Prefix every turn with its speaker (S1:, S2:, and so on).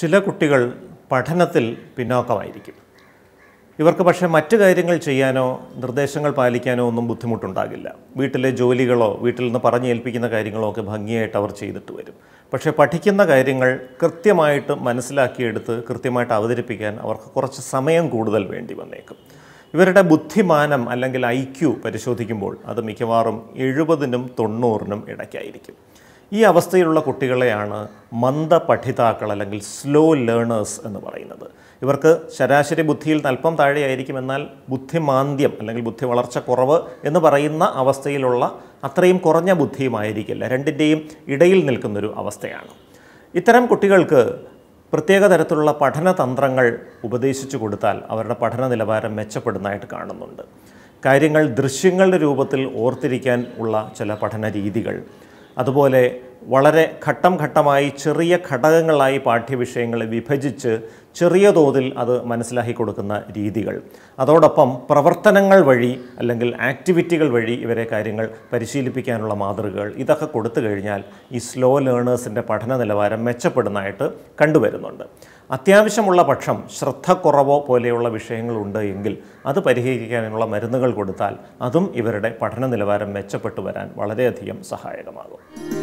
S1: ചില കുട്ടികൾ പഠനത്തിൽ പിന്നോക്കമായിരിക്കും ഇവർക്ക് പക്ഷേ മറ്റു കാര്യങ്ങൾ ചെയ്യാനോ നിർദ്ദേശങ്ങൾ പാലിക്കാനോ ഒന്നും ബുദ്ധിമുട്ടുണ്ടാകില്ല വീട്ടിലെ ജോലികളോ വീട്ടിൽ നിന്ന് പറഞ്ഞേൽപ്പിക്കുന്ന കാര്യങ്ങളോ ഒക്കെ ഭംഗിയായിട്ട് അവർ ചെയ്തിട്ട് വരും പക്ഷേ പഠിക്കുന്ന കാര്യങ്ങൾ കൃത്യമായിട്ട് മനസ്സിലാക്കിയെടുത്ത് കൃത്യമായിട്ട് അവതരിപ്പിക്കാൻ അവർക്ക് കുറച്ച് സമയം കൂടുതൽ വേണ്ടി വന്നേക്കും ഇവരുടെ ബുദ്ധിമാനം അല്ലെങ്കിൽ ഐ പരിശോധിക്കുമ്പോൾ അത് മിക്കവാറും എഴുപതിനും തൊണ്ണൂറിനും ഇടയ്ക്കായിരിക്കും ഈ അവസ്ഥയിലുള്ള കുട്ടികളെയാണ് മന്ദപഠിതാക്കൾ അല്ലെങ്കിൽ സ്ലോ ലേണേഴ്സ് എന്ന് പറയുന്നത് ഇവർക്ക് ശരാശരി ബുദ്ധിയിൽ അല്പം താഴെയായിരിക്കും എന്നാൽ ബുദ്ധിമാന്ദ്യം അല്ലെങ്കിൽ ബുദ്ധി വളർച്ച കുറവ് എന്ന് പറയുന്ന അവസ്ഥയിലുള്ള അത്രയും കുറഞ്ഞ ബുദ്ധിയുമായിരിക്കില്ല രണ്ടിൻ്റെയും ഇടയിൽ നിൽക്കുന്നൊരു അവസ്ഥയാണ് ഇത്തരം കുട്ടികൾക്ക് പ്രത്യേക തരത്തിലുള്ള പഠനതന്ത്രങ്ങൾ ഉപദേശിച്ചു കൊടുത്താൽ അവരുടെ പഠന നിലവാരം മെച്ചപ്പെടുന്നതായിട്ട് കാണുന്നുണ്ട് കാര്യങ്ങൾ ദൃശ്യങ്ങളുടെ രൂപത്തിൽ ഓർത്തിരിക്കാൻ ഉള്ള ചില പഠന രീതികൾ അതുപോലെ വളരെ ഘട്ടം ഘട്ടമായി ചെറിയ ഘടകങ്ങളായി പാഠ്യവിഷയങ്ങളെ വിഭജിച്ച് ചെറിയ തോതിൽ അത് മനസ്സിലാക്കി കൊടുക്കുന്ന രീതികൾ അതോടൊപ്പം പ്രവർത്തനങ്ങൾ വഴി അല്ലെങ്കിൽ ആക്ടിവിറ്റികൾ വഴി ഇവരെ കാര്യങ്ങൾ പരിശീലിപ്പിക്കാനുള്ള മാതൃകകൾ ഇതൊക്കെ കൊടുത്തു കഴിഞ്ഞാൽ ഈ സ്ലോ ലേണേഴ്സിൻ്റെ പഠന നിലവാരം മെച്ചപ്പെടുന്നതായിട്ട് കണ്ടുവരുന്നുണ്ട് അത്യാവശ്യമുള്ള പക്ഷം ശ്രദ്ധക്കുറവോ പോലെയുള്ള വിഷയങ്ങളുണ്ട് എങ്കിൽ അത് പരിഹരിക്കാനുള്ള മരുന്നുകൾ കൊടുത്താൽ അതും ഇവരുടെ പഠന നിലവാരം മെച്ചപ്പെട്ടു വരാൻ വളരെയധികം സഹായകമാകും